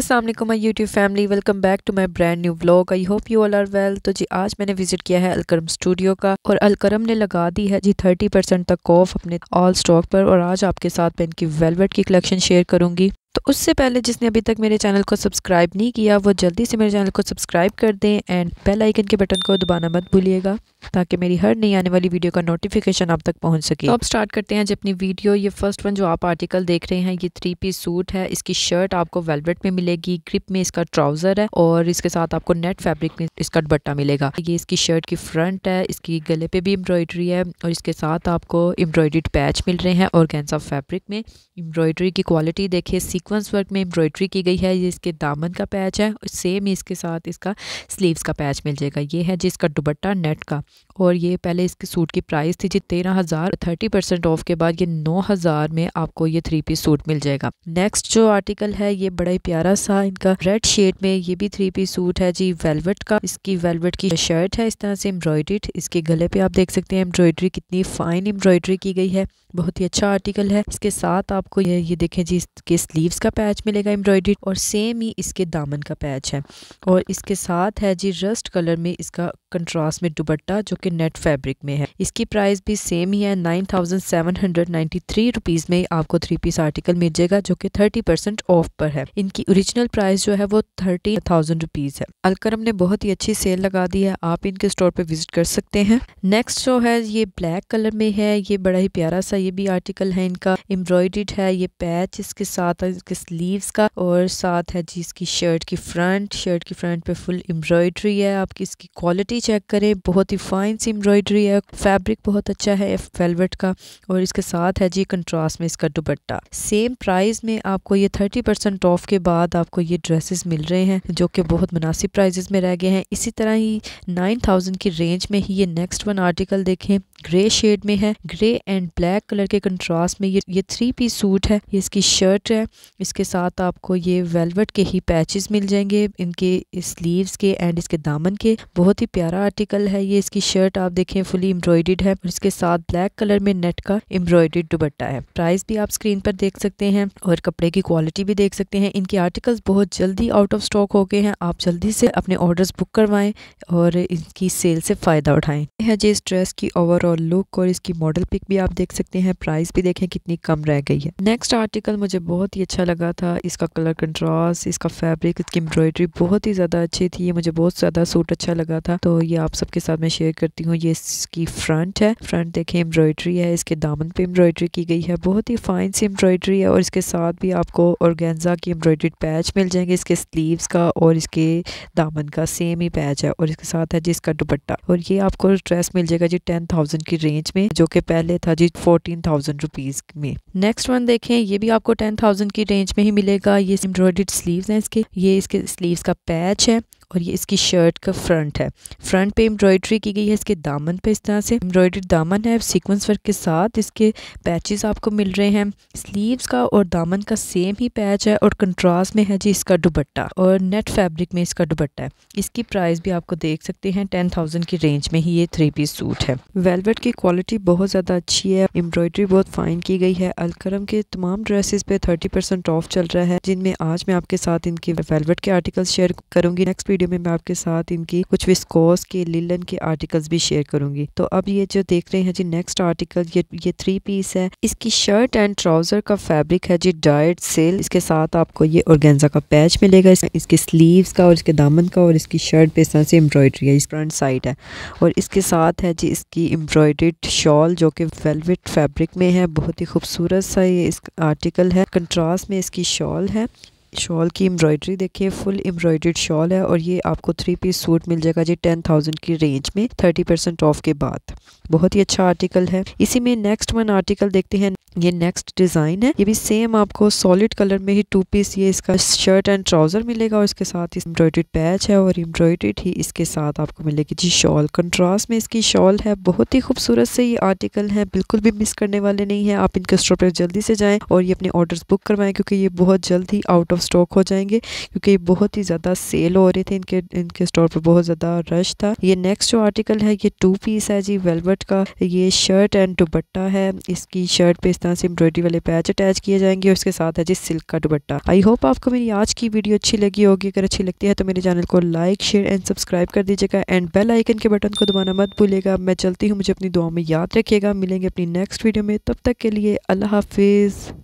Aslam my YouTube family welcome back to my brand new blog I hope you all are well तो जी आज मैंने visit किया है अलकरम स्टूडियो का और अलकरम ने लगा दी है जी थर्टी परसेंट तक ऑफ अपने ऑल स्टॉक पर और आज आपके साथ मैं इनकी वेलवेट की कलेक्शन शेयर करूंगी तो उससे पहले जिसने अभी तक मेरे चैनल को सब्सक्राइब नहीं किया वो जल्दी से मेरे चैनल को सब्सक्राइब कर दें एंड बेल आइकन के बटन को दबाना मत भूलिएगा ताकि मेरी हर नई आने वाली वीडियो का नोटिफिकेशन आप तक पहुंच सके तो आप स्टार्ट करते हैं जब अपनी वीडियो ये फर्स्ट वन जो आप आर्टिकल देख रहे हैं ये थ्री पीस सूट है इसकी शर्ट आपको वेलवेट में मिलेगी ग्रिप में इसका ट्राउजर है और इसके साथ आपको नेट फैब्रिक में इसका दुपट्टा मिलेगा ये इसकी शर्ट की फ्रंट है इसकी गले पे भी एम्ब्रॉयडरी है और इसके साथ आपको एम्ब्रॉयड्रीड पैच मिल रहे हैं और गेंसा फैब्रिक में एम्ब्रॉयडरी की क्वालिटी देखिए सीक्वेंस वर्क में एम्ब्रॉयडरी की गई है ये इसके दामन का पैच है सेम इसके साथ इसका स्लीवस का पैच मिल जाएगा ये है जिसका दुपट्टा नेट का और ये पहले इसके सूट की प्राइस थी जी तेरह हज़ार थर्टी परसेंट ऑफ के बाद ये नौ हज़ार में आपको ये थ्री पीस सूट मिल जाएगा नेक्स्ट जो आर्टिकल है ये बड़ा ही प्यारा सा इनका रेड शेड में ये भी थ्री पीस सूट है जी वेलवेट का इसकी वेलवेट की शर्ट है इस तरह से एम्ब्रॉयड्रीड इसके गले पे आप देख सकते हैं एम्ब्रॉयड्री कितनी फाइन एम्ब्रॉयड्री की गई है बहुत ही अच्छा आर्टिकल है इसके साथ आपको ये ये देखें जी इसके स्लीव्स का पैच मिलेगा एम्ब्रॉयड्री और सेम ही इसके दामन का पैच है और इसके साथ है जी रस्ट कलर में इसका कंट्रास्ट में दुबट्टा जो कि नेट फैब्रिक में है इसकी प्राइस भी सेम ही है nine thousand seven hundred ninety three rupees में आपको थ्री पीस आर्टिकल मिल जाएगा जो कि थर्टी परसेंट ऑफ पर है इनकी ओरिजिनल प्राइस जो है वो थर्टी थाउजेंड रुपीज़ है अलकरम ने बहुत ही अच्छी सेल लगा दी है आप इनके स्टोर पर विजिट कर सकते हैं नेक्स्ट जो है ये ब्लैक कलर में है ये बड़ा ही प्यारा सा ये भी आर्टिकल है इनका एम्ब्रॉयड है ये पैच इसके साथ इसके स्लीव का और साथ है जी इसकी शर्ट की फ्रंट शर्ट की फ्रंट पे फुल एम्ब्रॉयडरी है आपकी इसकी क्वालिटी एम्ब्रॉयडरी चेक करें बहुत ही फाइन सी एम्ब्रॉयडरी है फैब्रिक बहुत अच्छा है वेलवेट का और इसके साथ है जी कंट्रास्ट में इसका दुपट्टा सेम प्राइस में आपको ये थर्टी परसेंट ऑफ के बाद आपको ये ड्रेसेस मिल रहे हैं जो कि बहुत मुनासिब प्राइजेस में रह गए हैं इसी तरह ही नाइन थाउजेंड की रेंज में ही ये नेक्स्ट वन आर्टिकल देखें ग्रे शेड में है ग्रे एंड ब्लैक कलर के कंट्रास्ट में ये ये थ्री पीस सूट है ये इसकी शर्ट है इसके साथ आपको ये वेलवेट के ही पैचेस मिल जाएंगे इनके स्लीव्स के एंड इसके दामन के बहुत ही प्यारे प्यारा आर्टिकल है ये इसकी शर्ट आप देखें फुली एम्ब्रॉयडेड है और इसके साथ ब्लैक कलर में नेट का एम्ब्रॉयडेड दुपट्टा है प्राइस भी आप स्क्रीन पर देख सकते हैं और कपड़े की क्वालिटी भी देख सकते हैं इनके आर्टिकल्स बहुत जल्दी आउट ऑफ स्टॉक हो गए हैं आप जल्दी से अपने ऑर्डर्स बुक करवाएं और इनकी सेल से फ़ायदा उठाएं है जी इस ड्रेस की ओवरऑल लुक और इसकी मॉडल पिक भी आप देख सकते हैं प्राइस भी देखें कितनी कम रह गई है नेक्स्ट आर्टिकल मुझे बहुत ही अच्छा लगा था इसका कलर कंट्रास्ट इसका फैब्रिक इसकी एम्ब्रॉयडरी बहुत ही ज़्यादा अच्छी थी ये मुझे बहुत ज़्यादा सूट अच्छा लगा था तो ये आप सबके साथ मैं शेयर करती हूँ ये इसकी फ्रंट है फ्रंट देखे एम्ब्रॉयडरी है इसके दामन पे एम्ब्रॉयडरी की गई है बहुत ही फाइन सी एम्ब्रॉयडरी है और इसके साथ भी आपको ऑर्गेन्जा की एम्ब्रॉयड्रीड पैच मिल जाएंगे इसके स्लीवस का और इसके दामन का सेम ही पैच है और इसके साथ है जी इसका दुपट्टा और ये आपको ड्रेस मिल जाएगा जी टेन थाउजेंड की रेंज में जो कि पहले था जी फोर्टीन थाउजेंड रुपीज़ में नेक्स्ट वन देखें ये भी आपको टेन थाउजेंड की रेंज में ही मिलेगा ये एम्ब्रॉयड्रीड स्लीव है इसके ये इसके स्लीव का पैच है और ये इसकी शर्ट का फ्रंट है फ्रंट पे एम्ब्रॉयडरी की गई है इसके दामन पे इस तरह से एम्ब्रॉयडरी दामन है सीक्वेंस वर्क के साथ इसके पैचेस आपको मिल रहे हैं स्लीव्स का और दामन का सेम ही पैच है और कंट्रास्ट में है जी इसका दुबट्टा और नेट फैब्रिक में इसका दुबट्टा है इसकी प्राइस भी आपको देख सकते हैं टेन थाउजेंड की रेंज में ही ये थ्री पीस सूट है वेलवेट की क्वालिटी बहुत ज़्यादा अच्छी है एम्ब्रॉयडरी बहुत फाइन की गई है अलकरम के तमाम ड्रेसेस पे थर्टी परसेंट ऑफ चल रहा है जिनमें आज मैं आपके साथ इनके वेलवेट के आर्टिकल शेयर करूंगी नेक्स्ट वीडियो में मैं आपके साथ इनकी कुछ विस्कोस के लिलन के आर्टिकल्स भी शेयर करूंगी तो अब ये जो देख रहे हैं जी नेक्स्ट आर्टिकल ये ये थ्री पीस है इसकी शर्ट एंड ट्राउजर का फैब्रिक है जी डायट सेल इसके साथ आपको ये ऑर्गेन्जा का पैच मिलेगा इसके स्लीव्स का और इसके दामन का और इसकी शर्ट पे इस तरह से एम्ब्रॉयडरी है इस फ्रंट साइड है और इसके साथ है जी इसकी एम्ब्रॉयड शॉल जो कि वेलवेट फैब्रिक में है बहुत ही खूबसूरत सा ये इस आर्टिकल है कंट्रास्ट में इसकी शॉल है शॉल की एम्ब्रॉयडरी देखिए फुल एम्ब्रॉयड्रीड शॉल है और ये आपको थ्री पीस सूट मिल जाएगा जी टेन थाउजेंड की रेंज में थर्टी परसेंट ऑफ के बाद बहुत ही अच्छा आर्टिकल है इसी में नेक्स्ट वन आर्टिकल देखते हैं ये नेक्स्ट डिज़ाइन है ये भी सेम आपको सॉलिड कलर में ही टू पीस ये इसका शर्ट एंड ट्राउजर मिलेगा और इसके साथ ही एम्ब्रॉयडेड पैच है और एम्ब्रॉयडेड ही इसके साथ आपको मिलेगी जी शॉल कंट्रास्ट में इसकी शॉल है बहुत ही खूबसूरत से ये आर्टिकल है बिल्कुल भी मिस करने वाले नहीं है आप इनके स्टोर पर जल्दी से जाएँ और ये अपने ऑर्डर बुक करवाएं क्योंकि ये बहुत जल्द ही आउट ऑफ स्टॉक हो जाएंगे क्योंकि ये बहुत ही ज़्यादा सेल हो रहे थे इनके इनके स्टोर पर बहुत ज़्यादा रश था ये नेक्स्ट जो आर्टिकल है ये टू पीस है जी वेलवेट का ये शर्ट एंड दुबट्टा है इसकी शर्ट पे तरह से एम्ब्रॉयडरी वाले पैच अटैच किए जाएंगे और इसके साथ है जी सिल्क का दुपट्टा आई होप आपको मेरी आज की वीडियो अच्छी लगी होगी अगर अच्छी लगती है तो मेरे चैनल को लाइक शेयर एंड सब्सक्राइब कर दीजिएगा एंड बेल आइकन के बटन को दबाना मत भूलिएगा मैं चलती हूँ मुझे अपनी दुआ में याद रखिएगा मिलेंगे अपनी नेक्स्ट वीडियो में तब तक के लिए अल्लाह हाफिज़